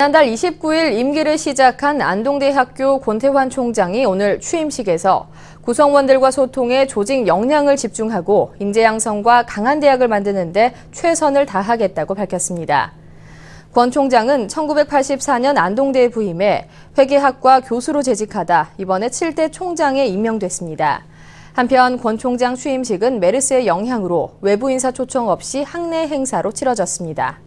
지난달 29일 임기를 시작한 안동대학교 권태환 총장이 오늘 취임식에서 구성원들과 소통해 조직 역량을 집중하고 인재 양성과 강한 대학을 만드는 데 최선을 다하겠다고 밝혔습니다. 권 총장은 1984년 안동대에 부임해 회계학과 교수로 재직하다 이번에 7대 총장에 임명됐습니다. 한편 권 총장 취임식은 메르스의 영향으로 외부 인사 초청 없이 학내 행사로 치러졌습니다.